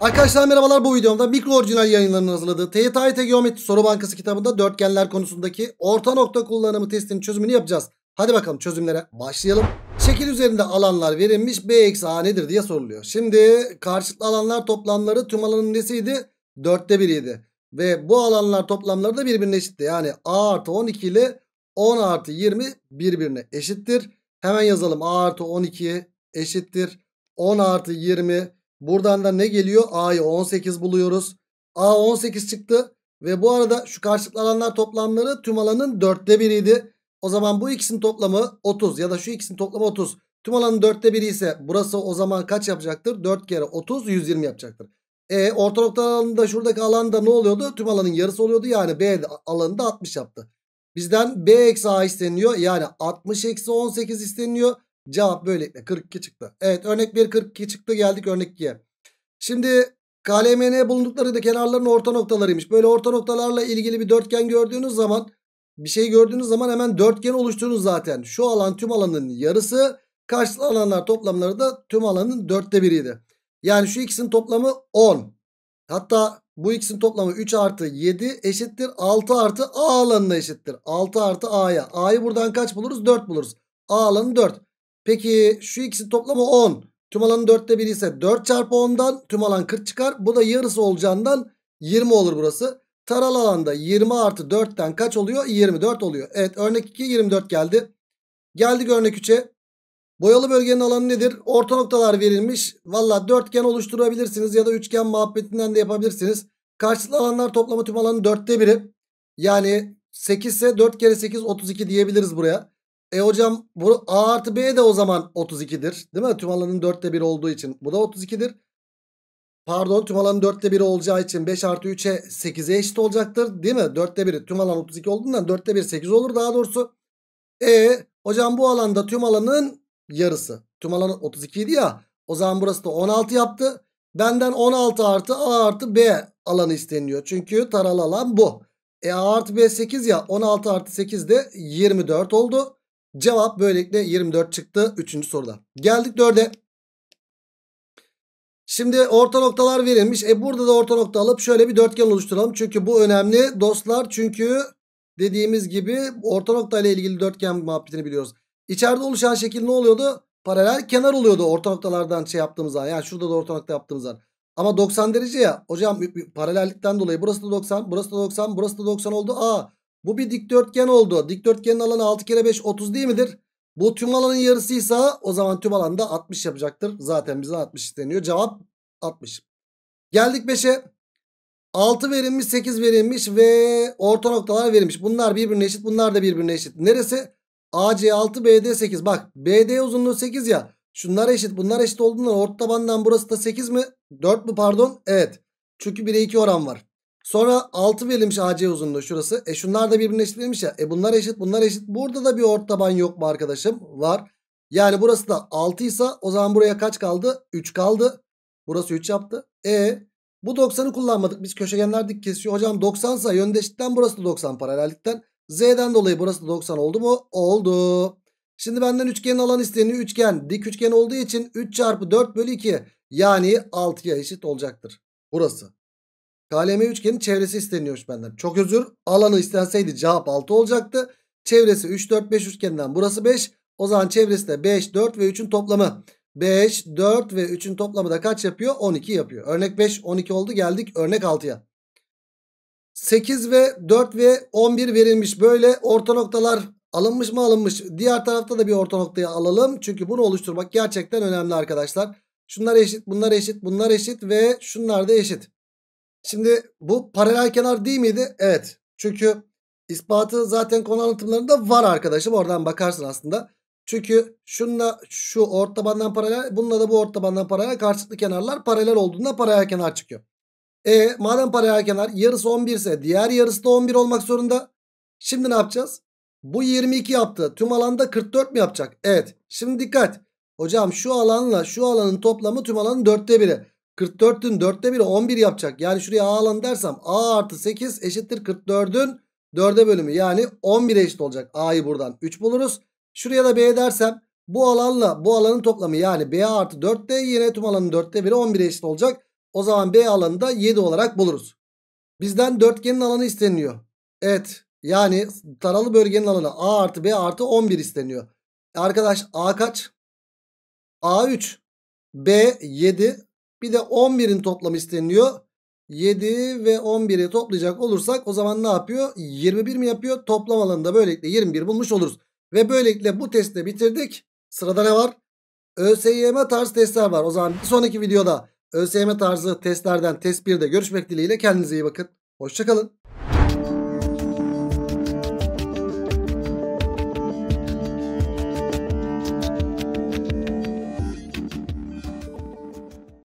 Arkadaşlar merhabalar bu videomda mikro orijinal yayınlarının hazırladığı TYT Geometri Soru Bankası kitabında dörtgenler konusundaki orta nokta kullanımı testinin çözümünü yapacağız. Hadi bakalım çözümlere başlayalım. Şekil üzerinde alanlar verilmiş B eksi A nedir diye soruluyor. Şimdi karşılıklı alanlar toplamları tüm alanın nesiydi? Dörtte biriydi. Ve bu alanlar toplamları da birbirine eşitti. Yani A artı 12 ile 10 artı 20 birbirine eşittir. Hemen yazalım A artı 12 eşittir. 10 artı 20 eşittir Buradan da ne geliyor? A'yı 18 buluyoruz. A 18 çıktı. Ve bu arada şu karşılıklı alanlar toplamları tüm alanın dörtte biriydi. O zaman bu ikisinin toplamı 30 ya da şu ikisinin toplamı 30. Tüm alanın dörtte biri ise burası o zaman kaç yapacaktır? 4 kere 30 120 yapacaktır. E orta nokta alanında şuradaki alanda ne oluyordu? Tüm alanın yarısı oluyordu. Yani B alanında 60 yaptı. Bizden B eksi A isteniyor. Yani 60 eksi 18 isteniyor. Cevap böylelikle 42 çıktı. Evet örnek 1 42 çıktı geldik örnek 2'ye. Şimdi KLMN bulundukları da kenarların orta noktalarıymış. Böyle orta noktalarla ilgili bir dörtgen gördüğünüz zaman bir şey gördüğünüz zaman hemen dörtgen oluşturunuz zaten. Şu alan tüm alanın yarısı karşı alanlar toplamları da tüm alanın dörtte biriydi. Yani şu ikisinin toplamı 10. Hatta bu ikisinin toplamı 3 artı 7 eşittir 6 artı A alanına eşittir. 6 artı A'ya. A'yı buradan kaç buluruz? 4 buluruz. A alanı 4. Peki şu ikisi toplamı 10. Tüm alanın 4'te 1 ise 4 çarpı 10'dan tüm alan 40 çıkar. Bu da yarısı olacağından 20 olur burası. Taralı alanda 20 artı 4'ten kaç oluyor? 24 oluyor. Evet örnek 2 24 geldi. Geldik örnek 3'e. Boyalı bölgenin alanı nedir? Orta noktalar verilmiş. Valla dörtgen oluşturabilirsiniz ya da üçgen muhabbetinden de yapabilirsiniz. Karşılıklı alanlar toplamı tüm alanın dörtte biri. Yani 8 ise 4 kere 8 32 diyebiliriz buraya. E hocam bu A artı B de o zaman 32'dir. Değil mi? Tüm alanın 4'te 1 olduğu için. Bu da 32'dir. Pardon tüm alanın 4'te 1 olacağı için 5 artı 3'e 8'e eşit olacaktır. Değil mi? 4'te 1'i tüm alan 32 olduğundan 4'te 1 8 olur daha doğrusu. E hocam bu alanda tüm alanın yarısı. Tüm alanın 32 idi ya. O zaman burası da 16 yaptı. Benden 16 artı A artı B alanı isteniyor. Çünkü taralı alan bu. E A artı B 8 ya 16 artı 8 de 24 oldu. Cevap böylelikle 24 çıktı 3. soruda. Geldik 4'e. Şimdi orta noktalar verilmiş. E burada da orta nokta alıp şöyle bir dörtgen oluşturalım. Çünkü bu önemli dostlar. Çünkü dediğimiz gibi orta nokta ile ilgili dörtgen muhabbetini biliyoruz. İçeride oluşan şekil ne oluyordu? Paralel kenar oluyordu orta noktalardan şey yaptığımız zaman. Yani şurada da orta nokta yaptığımız zaman. Ama 90 derece ya. Hocam paralellikten dolayı burası da 90, burası da 90, burası da 90 oldu. Aa bu bir dikdörtgen oldu. Dikdörtgenin alanı 6 kere 5 30 değil midir? Bu tüm alanın yarısıysa o zaman tüm alanda 60 yapacaktır. Zaten bize 60 isteniyor. Cevap 60. Geldik 5'e. 6 verilmiş 8 verilmiş ve orta noktalar verilmiş. Bunlar birbirine eşit bunlar da birbirine eşit. Neresi? AC 6 BD 8. Bak BD uzunluğu 8 ya. Şunlar eşit bunlar eşit olduğundan orta tabandan burası da 8 mi? 4 mü pardon? Evet. Çünkü 1'e 2 oran var. Sonra 6 verilmiş AC uzunluğu şurası. E şunlar da birbirine ya. E bunlar eşit bunlar eşit. Burada da bir ort taban yok mu arkadaşım? Var. Yani burası da 6 ise o zaman buraya kaç kaldı? 3 kaldı. Burası 3 yaptı. E bu 90'ı kullanmadık. Biz köşegenler dik kesiyor. Hocam 90 ise yöndeşlikten burası da 90 paralellikten. Z'den dolayı burası da 90 oldu mu? Oldu. Şimdi benden üçgenin alan isteniyor. Üçgen dik üçgen olduğu için 3 çarpı 4 bölü 2 yani 6'ya eşit olacaktır. Burası. KLM üçgenin çevresi isteniyormuş benden. Çok özür. Alanı istenseydi cevap 6 olacaktı. Çevresi 3, 4, 5 üçgeninden burası 5. O zaman çevresi de 5, 4 ve 3'ün toplamı. 5, 4 ve 3'ün toplamı da kaç yapıyor? 12 yapıyor. Örnek 5, 12 oldu. Geldik örnek 6'ya. 8 ve 4 ve 11 verilmiş. Böyle orta noktalar alınmış mı alınmış. Diğer tarafta da bir orta noktayı alalım. Çünkü bunu oluşturmak gerçekten önemli arkadaşlar. Şunlar eşit, bunlar eşit, bunlar eşit ve şunlar da eşit. Şimdi bu paralel kenar değil miydi? Evet. Çünkü ispatı zaten konu anlatımlarında var arkadaşım. Oradan bakarsın aslında. Çünkü şunla şu orta tabandan paralel, bununla da bu orta tabandan paralel karşılıklı kenarlar paralel olduğunda paralel kenar çıkıyor. E madem paralel kenar yarısı 11 ise diğer yarısı da 11 olmak zorunda. Şimdi ne yapacağız? Bu 22 yaptı. Tüm alanda 44 mi yapacak? Evet. Şimdi dikkat. Hocam şu alanla şu alanın toplamı tüm alanın dörtte biri. 44'ün 4'te 1'i 11 yapacak. Yani şuraya A alan dersem A artı 8 eşittir 44'ün 4'e bölümü. Yani 11'e eşit olacak. A'yı buradan 3 buluruz. Şuraya da B dersem bu alanla bu alanın toplamı yani B artı 4 de yine tüm alanın 4'te 1'i 11'e eşit olacak. O zaman B alanı da 7 olarak buluruz. Bizden dörtgenin alanı isteniyor. Evet yani taralı bölgenin alanı A artı B artı 11 isteniyor. Arkadaş A kaç? A 3. B 7. Bir de 11'in toplamı isteniyor 7 ve 11'i toplayacak olursak o zaman ne yapıyor? 21 mi yapıyor? Toplam alanında böylelikle 21 bulmuş oluruz. Ve böylelikle bu testi bitirdik. Sırada ne var? ÖSYM tarzı testler var. O zaman bir sonraki videoda ÖSYM tarzı testlerden test 1'de görüşmek dileğiyle kendinize iyi bakın. Hoşçakalın.